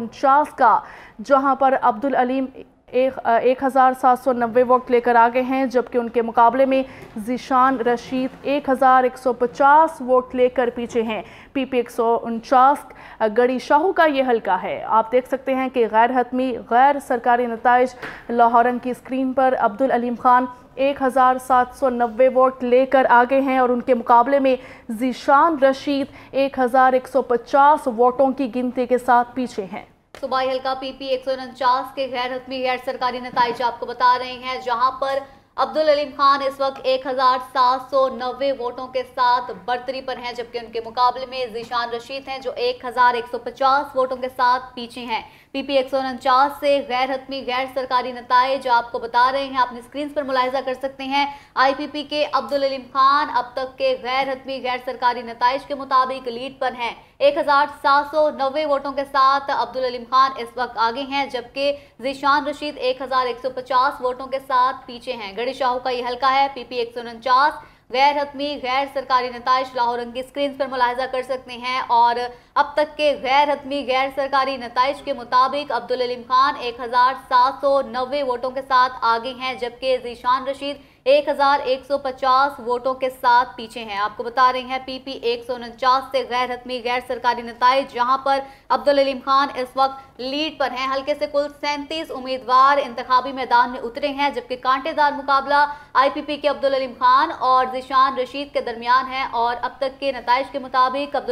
उनचास का जहां पर अब्दुल अलीम एक, एक हज़ार सात सौ नब्बे वोट लेकर आगे हैं जबकि उनके मुकाबले में जीशान रशीद एक हज़ार एक सौ पचास वोट लेकर पीछे हैं पी पी एक सौ उनचास गड़ी शाहू का ये हल्का है आप देख सकते हैं कि गैर हतमी गैर सरकारी नतज लाहौरंग की स्क्रीन पर अब्दुल अलीम खान नब्बे वोट लेकर आगे हैं और उनके मुकाबले में जीशान रशीद 1150 वोटों की गिनती के साथ पीछे हैं सुबाई हल्का पीपी एक के गैर हतमी गैर सरकारी नतज आपको बता रहे हैं जहां पर अब्दुल अलीम खान इस वक्त 1790 वोटों के साथ बढ़तरी पर हैं जबकि उनके मुकाबले में जीशान रशीद हैं जो 1150 वोटों के साथ पीछे हैं पीपी एक से गैर हतमी गैर सरकारी नतज आपको बता रहे हैं अपनी स्क्रीन पर मुलायजा कर सकते हैं आईपीपी के अब्दुल अलीम खान अब तक के गैर हतमी गैर सरकारी नतज के मुताबिक लीड पर हैं 1790 वोटों के साथ अब्दुल अलीम खान इस वक्त आगे हैं जबकि जीशान रशीद 1150 वोटों के साथ पीछे हैं गणेश शाहू का ये हल्का है पीपी एक गैर हतमी गैर सरकारी नतज लाहौर रंगी स्क्रीन पर मुलायजा कर सकते हैं और अब तक के गैर हतमी गैर सरकारी नतज के मुताबिक अब्दुल अलीम खान एक हज़ार सात सौ नब्बे वोटों के साथ आगे हैं जबकि जीशान रशीद 1150 वोटों के साथ पीछे हैं आपको बता रहे हैं पीपी एक से गैर हतमी गैर सरकारी नतज जहां पर अब्दुल अलीम खान इस वक्त लीड पर हैं हल्के से कुल सैंतीस उम्मीदवार इंतबी मैदान में उतरे हैं जबकि कांटेदार मुकाबला आईपीपी के अब्दुल अलीम खान और जिशान रशीद के दरमियान है और अब तक के नतज के मुताबिक अब्दुल